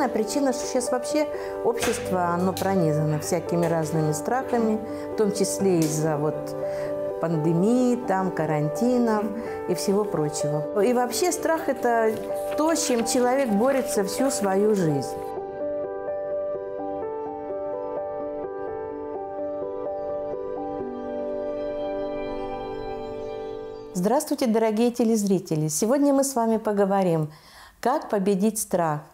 Главная причина, что сейчас вообще общество, оно пронизано всякими разными страхами, в том числе из-за вот пандемии, там, карантинов и всего прочего. И вообще страх – это то, с чем человек борется всю свою жизнь. Здравствуйте, дорогие телезрители! Сегодня мы с вами поговорим, как победить страх –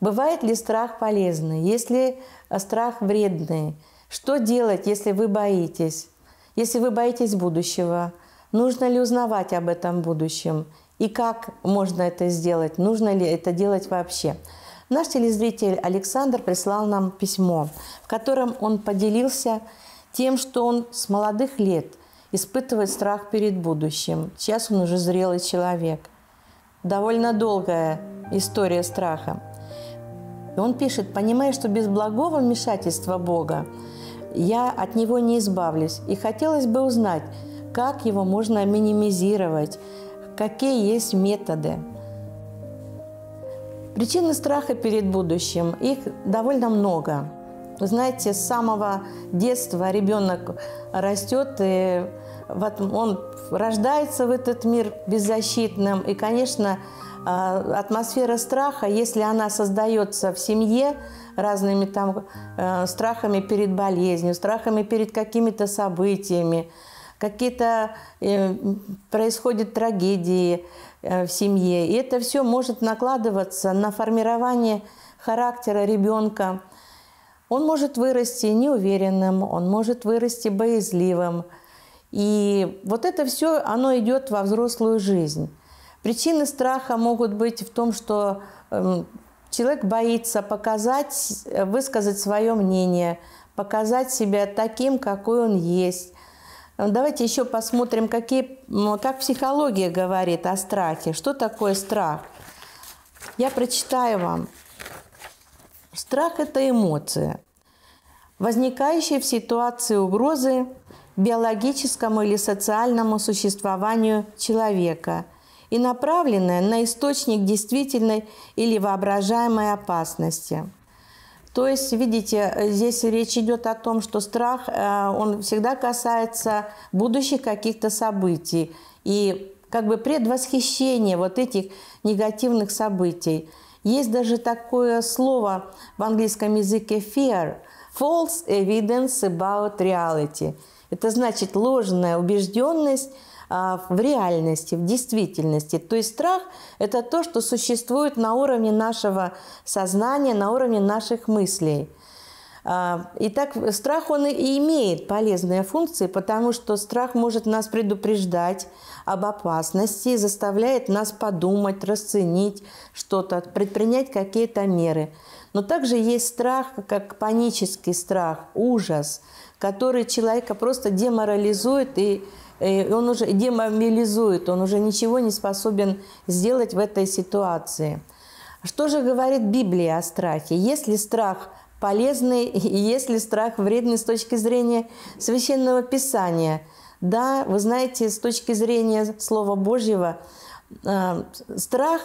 Бывает ли страх полезный? Если э, страх вредный, что делать, если вы боитесь? Если вы боитесь будущего, нужно ли узнавать об этом будущем? И как можно это сделать? Нужно ли это делать вообще? Наш телезритель Александр прислал нам письмо, в котором он поделился тем, что он с молодых лет испытывает страх перед будущим. Сейчас он уже зрелый человек. Довольно долгая история страха. И он пишет, понимая, что без благого вмешательства Бога я от него не избавлюсь. И хотелось бы узнать, как его можно минимизировать, какие есть методы. Причины страха перед будущим, их довольно много. Вы знаете, с самого детства ребенок растет, и вот он рождается в этот мир беззащитным, и, конечно, а, атмосфера страха, если она создается в семье разными там э, страхами перед болезнью, страхами перед какими-то событиями, какие-то э, происходят трагедии э, в семье. И это все может накладываться на формирование характера ребенка. Он может вырасти неуверенным, он может вырасти боязливым. И вот это все, оно идет во взрослую жизнь. Причины страха могут быть в том, что эм, человек боится показать, э, высказать свое мнение, показать себя таким, какой он есть. Эм, давайте еще посмотрим, какие, как психология говорит о страхе. Что такое страх? Я прочитаю вам. Страх – это эмоция, возникающая в ситуации угрозы биологическому или социальному существованию человека – и направленная на источник действительной или воображаемой опасности. То есть, видите, здесь речь идет о том, что страх, э, он всегда касается будущих каких-то событий и как бы предвосхищение вот этих негативных событий. Есть даже такое слово в английском языке fear – false evidence about reality. Это значит ложная убежденность а, в реальности, в действительности. То есть страх – это то, что существует на уровне нашего сознания, на уровне наших мыслей. А, Итак, страх он и имеет полезные функции, потому что страх может нас предупреждать об опасности, заставляет нас подумать, расценить что-то, предпринять какие-то меры. Но также есть страх, как панический страх, ужас, который человека просто деморализует и Э, он уже демобилизует, он уже ничего не способен сделать в этой ситуации. Что же говорит Библия о страхе? Есть ли страх полезный, и есть ли страх вредный с точки зрения священного писания, да, вы знаете, с точки зрения Слова Божьего, э, страх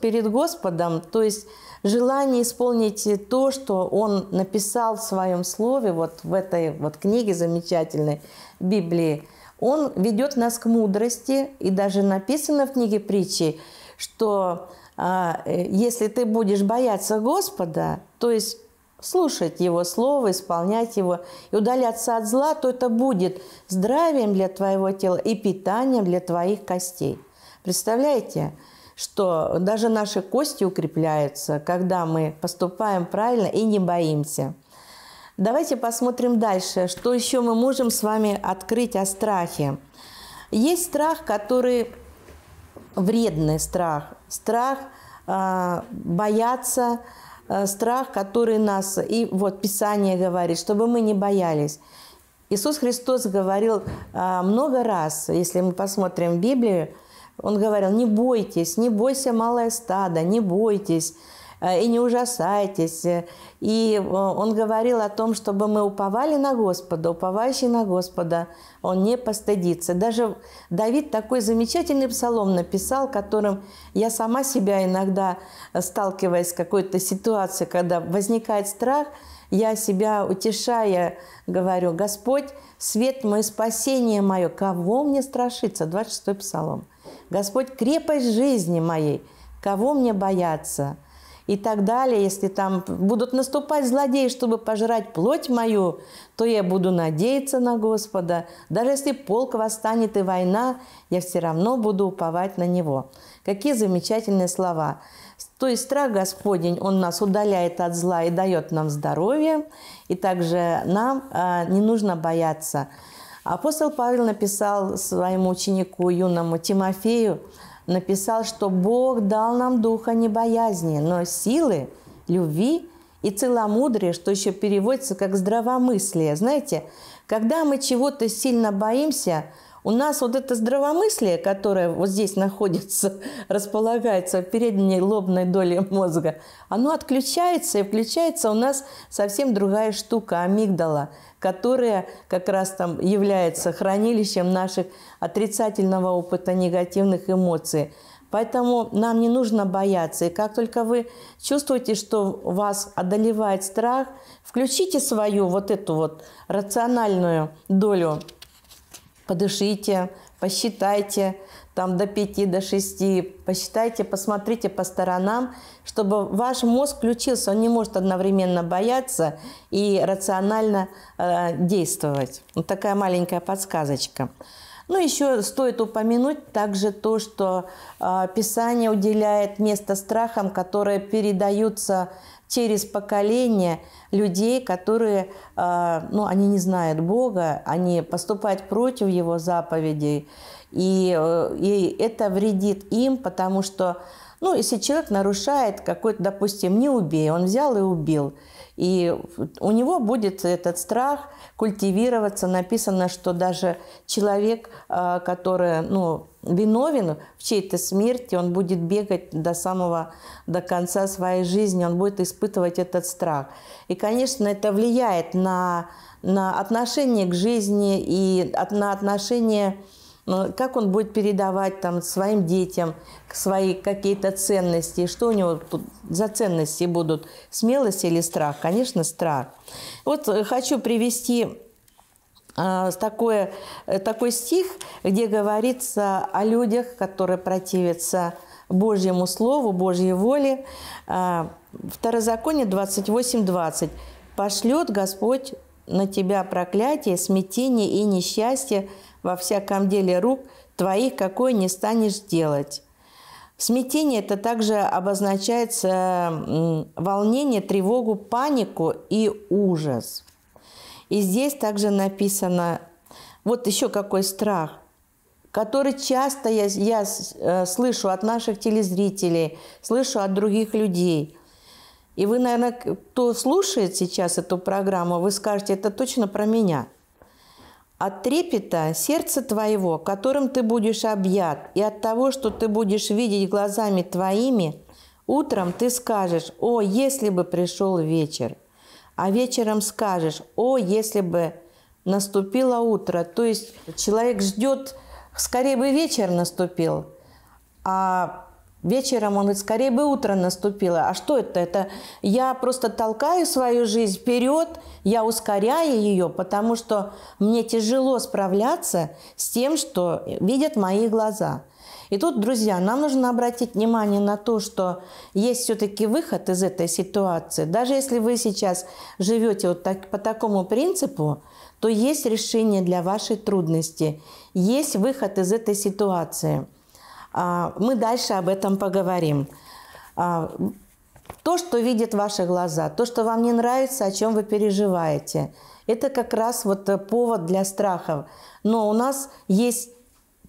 перед Господом, то есть желание исполнить то, что Он написал в Своем Слове, вот в этой вот книге замечательной Библии – он ведет нас к мудрости, и даже написано в книге притчи, что а, э, если ты будешь бояться Господа, то есть слушать Его Слово, исполнять Его и удаляться от зла, то это будет здравием для твоего тела и питанием для твоих костей. Представляете, что даже наши кости укрепляются, когда мы поступаем правильно и не боимся – Давайте посмотрим дальше, что еще мы можем с вами открыть о страхе. Есть страх, который вредный страх, страх э, бояться, э, страх, который нас... И вот Писание говорит, чтобы мы не боялись. Иисус Христос говорил э, много раз, если мы посмотрим Библию, Он говорил, не бойтесь, не бойся малое стадо, не бойтесь. Э, и не ужасайтесь. Э, и э, он говорил о том, чтобы мы уповали на Господа, уповающий на Господа, он не постыдится. Даже Давид такой замечательный псалом написал, которым я сама себя иногда, сталкиваясь с какой-то ситуацией, когда возникает страх, я себя утешая говорю, Господь, свет мой, спасение мое, кого мне страшиться? 26-й псалом. Господь, крепость жизни моей, кого мне бояться? и так далее, если там будут наступать злодеи, чтобы пожрать плоть мою, то я буду надеяться на Господа. Даже если полк восстанет и война, я все равно буду уповать на Него. Какие замечательные слова. То есть страх Господень, Он нас удаляет от зла и дает нам здоровье, и также нам а, не нужно бояться. Апостол Павел написал своему ученику юному Тимофею, написал, что Бог дал нам духа не боязни, но силы, любви и целомудрие, что еще переводится как здравомыслие. Знаете, когда мы чего-то сильно боимся – у нас вот это здравомыслие, которое вот здесь находится, располагается в передней лобной доле мозга, оно отключается, и включается у нас совсем другая штука, амигдала, которая как раз там является хранилищем наших отрицательного опыта, негативных эмоций. Поэтому нам не нужно бояться. И как только вы чувствуете, что вас одолевает страх, включите свою вот эту вот рациональную долю подышите, посчитайте, там до 5, до 6, посчитайте, посмотрите по сторонам, чтобы ваш мозг включился, он не может одновременно бояться и рационально э, действовать. Вот такая маленькая подсказочка. Ну, еще стоит упомянуть также то, что э, Писание уделяет место страхам, которые передаются через поколение людей, которые, а, ну, они не знают Бога, они поступают против Его заповедей, и, э, и это вредит им, потому что, ну, если человек нарушает какой-то, допустим, не убей, он взял и убил, и у него будет этот страх культивироваться. Написано, что даже человек, а, который, ну, виновен в чьей-то смерти, он будет бегать до самого, до конца своей жизни, он будет испытывать этот страх. И, конечно, это влияет на, на отношение к жизни и на отношение, ну, как он будет передавать там, своим детям свои какие-то ценности, что у него тут за ценности будут, смелость или страх? Конечно, страх. Вот э, хочу привести а, такое, э, такой стих, где говорится о людях, которые противятся Божьему Слову, Божьей воле. А, Второзаконие 28.20. «Пошлет Господь на тебя проклятие, смятение и несчастье во всяком деле рук твоих, какое не станешь делать». Смятение это также обозначается волнение, тревогу, панику и ужас – и здесь также написано, вот еще какой страх, который часто я, я э, слышу от наших телезрителей, слышу от других людей. И вы, наверное, кто слушает сейчас эту программу, вы скажете, это точно про меня. От трепета сердца твоего, которым ты будешь объят, и от того, что ты будешь видеть глазами твоими, утром ты скажешь, «О, если бы пришел вечер!» – а вечером скажешь, о, если бы наступило утро. То есть человек ждет, скорее бы вечер наступил, а вечером он говорит, скорее бы утро наступило. А что это? Это я просто толкаю свою жизнь вперед, я ускоряю ее, потому что мне тяжело справляться с тем, что видят мои глаза. И тут, друзья, нам нужно обратить внимание на то, что есть все-таки выход из этой ситуации. Даже если вы сейчас живете вот так, по такому принципу, то есть решение для вашей трудности, есть выход из этой ситуации. А, мы дальше об этом поговорим. А, то, что видят ваши глаза, то, что вам не нравится, о чем вы переживаете, это как раз вот повод для страхов. Но у нас есть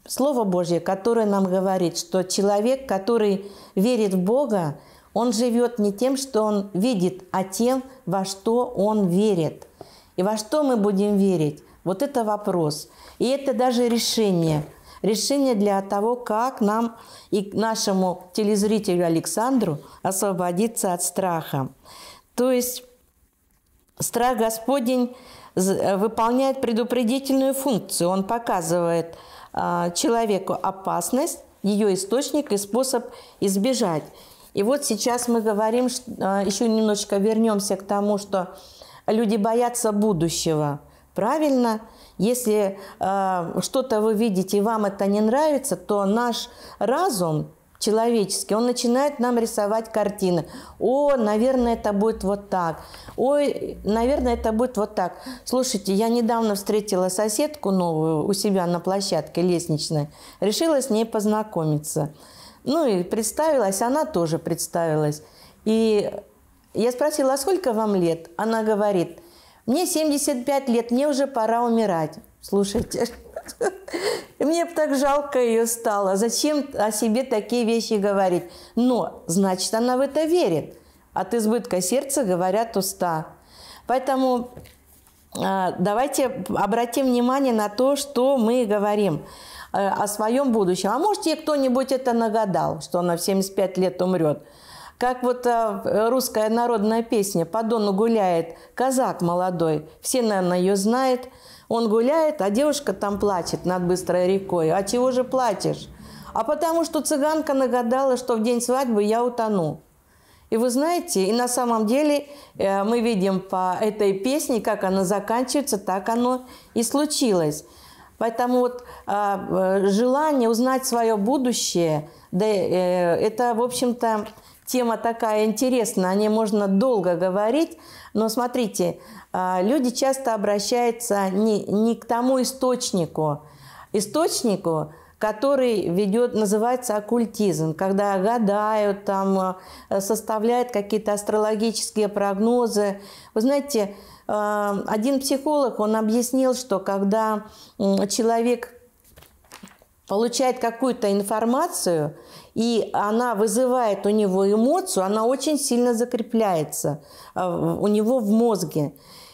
Слово Божье, которое нам говорит, что человек, который верит в Бога, он живет не тем, что он видит, а тем, во что он верит. И во что мы будем верить? Вот это вопрос. И это даже решение. Решение для того, как нам и нашему телезрителю Александру освободиться от страха. То есть страх Господень выполняет предупредительную функцию. Он показывает – а, человеку опасность, ее источник и способ избежать. И вот сейчас мы говорим, а, еще немножечко вернемся к тому, что люди боятся будущего. Правильно? Если э, что-то вы видите и вам это не нравится, то наш разум человеческий. Он начинает нам рисовать картины. О, наверное, это будет вот так. Ой, наверное, это будет вот так. Слушайте, я недавно встретила соседку новую у себя на площадке лестничной. Решила с ней познакомиться. Ну и представилась, она тоже представилась. И я спросила, а сколько вам лет? Она говорит, мне 75 лет, мне уже пора умирать. Слушайте. И мне так жалко ее стало. Зачем о себе такие вещи говорить? Но, значит, она в это верит. От избытка сердца говорят уста. Поэтому а, давайте обратим внимание на то, что мы говорим э, о своем будущем. А может, ей кто-нибудь это нагадал, что она в 75 лет умрет. Как вот а, русская народная песня «По Дону гуляет казак молодой». Все, наверное, ее знают – он гуляет, а девушка там плачет над быстрой рекой. А чего же плачешь? А потому что цыганка нагадала, что в день свадьбы я утону. И вы знаете, и на самом деле э, мы видим по этой песне, как она заканчивается, так оно и случилось. Поэтому вот а, э, желание узнать свое будущее, да, э, это, в общем-то, тема такая интересная, о ней можно долго говорить. Но смотрите, а, люди часто обращаются не, не к тому источнику, источнику, который ведет, называется оккультизм, когда гадают, там, а, составляют какие-то астрологические прогнозы. Вы знаете, а, один психолог, он объяснил, что когда человек получает какую-то информацию, и она вызывает у него эмоцию, она очень сильно закрепляется у него в мозге.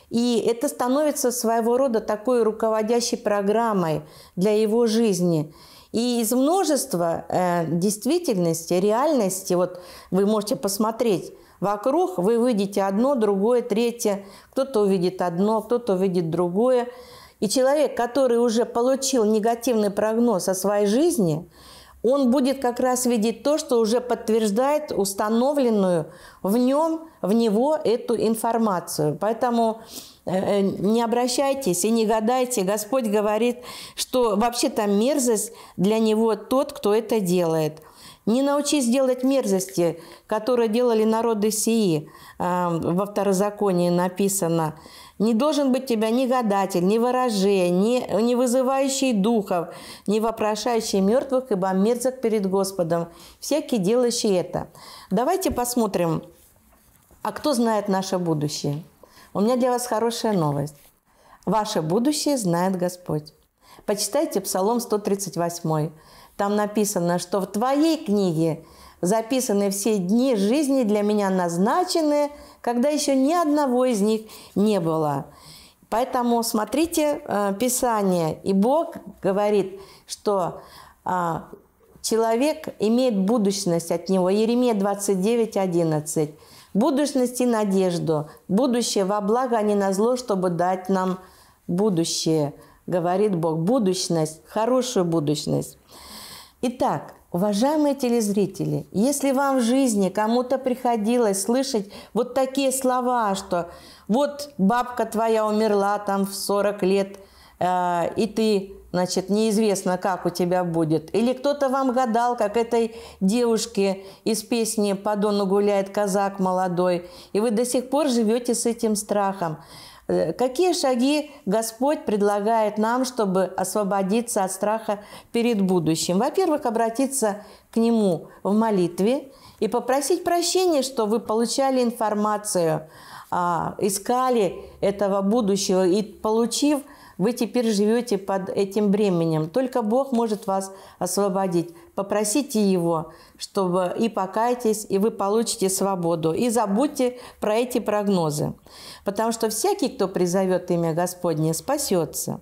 И это становится своего рода такой руководящей программой для его жизни. И из множества э, действительности, реальности, вот вы можете посмотреть вокруг, вы выйдете одно, другое, третье, кто-то увидит одно, кто-то увидит другое. И человек, который уже получил негативный прогноз о своей жизни – он будет как раз видеть то, что уже подтверждает установленную в нем, в него эту информацию. Поэтому э, э, не обращайтесь и не гадайте. Господь говорит, что вообще-то мерзость для него тот, кто это делает. Не научись делать мерзости, которые делали народы сии, э, во второзаконии написано. Не должен быть тебя ни гадатель, ни ворожея, ни, ни вызывающий духов, ни вопрошающий мертвых, ибо мерзок перед Господом, всякий делающий это. Давайте посмотрим, а кто знает наше будущее? У меня для вас хорошая новость. Ваше будущее знает Господь. Почитайте Псалом 138. Там написано, что в твоей книге записаны все дни жизни для меня назначены, когда еще ни одного из них не было. Поэтому смотрите э, Писание. И Бог говорит, что э, человек имеет будущность от него. Еремия 29, 11. Будущность и надежду. Будущее во благо, а не на зло, чтобы дать нам будущее, говорит Бог. Будущность, хорошую будущность. Итак, уважаемые телезрители, если вам в жизни кому-то приходилось слышать вот такие слова, что вот бабка твоя умерла там в 40 лет, э, и ты значит, неизвестно, как у тебя будет. Или кто-то вам гадал, как этой девушке из песни «По дону гуляет казак молодой», и вы до сих пор живете с этим страхом. Э, какие шаги Господь предлагает нам, чтобы освободиться от страха перед будущим? Во-первых, обратиться к Нему в молитве и попросить прощения, что вы получали информацию, а, искали этого будущего и получив вы теперь живете под этим бременем. Только Бог может вас освободить попросите его, чтобы и покайтесь, и вы получите свободу, и забудьте про эти прогнозы. Потому что всякий, кто призовет имя Господне, спасется.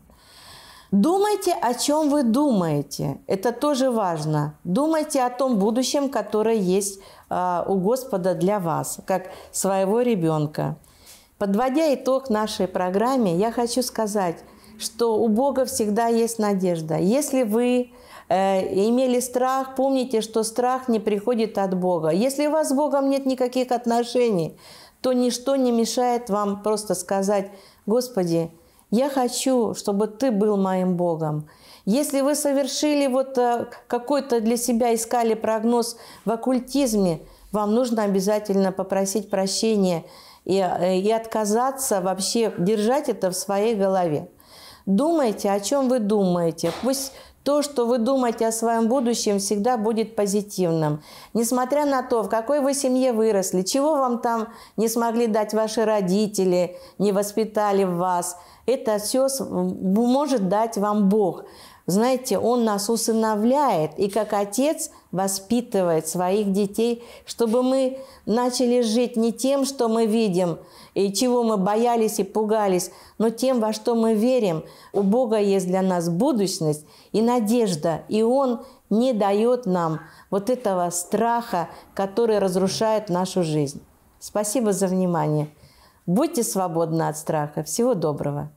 Думайте, о чем вы думаете. Это тоже важно. Думайте о том будущем, которое есть а, у Господа для вас, как своего ребенка. Подводя итог нашей программе, я хочу сказать – что у Бога всегда есть надежда. Если вы э, имели страх, помните, что страх не приходит от Бога. Если у вас с Богом нет никаких отношений, то ничто не мешает вам просто сказать, Господи, я хочу, чтобы Ты был моим Богом. Если вы совершили вот э, какой-то для себя искали прогноз в оккультизме, вам нужно обязательно попросить прощения и, э, и отказаться вообще держать это в своей голове. Думайте, о чем вы думаете. Пусть то, что вы думаете о своем будущем, всегда будет позитивным. Несмотря на то, в какой вы семье выросли, чего вам там не смогли дать ваши родители, не воспитали вас, это все может дать вам Бог. Знаете, Он нас усыновляет и как Отец воспитывает своих детей, чтобы мы начали жить не тем, что мы видим, и чего мы боялись и пугались, но тем, во что мы верим. У Бога есть для нас будущность и надежда, и Он не дает нам вот этого страха, который разрушает нашу жизнь. Спасибо за внимание. Будьте свободны от страха. Всего доброго.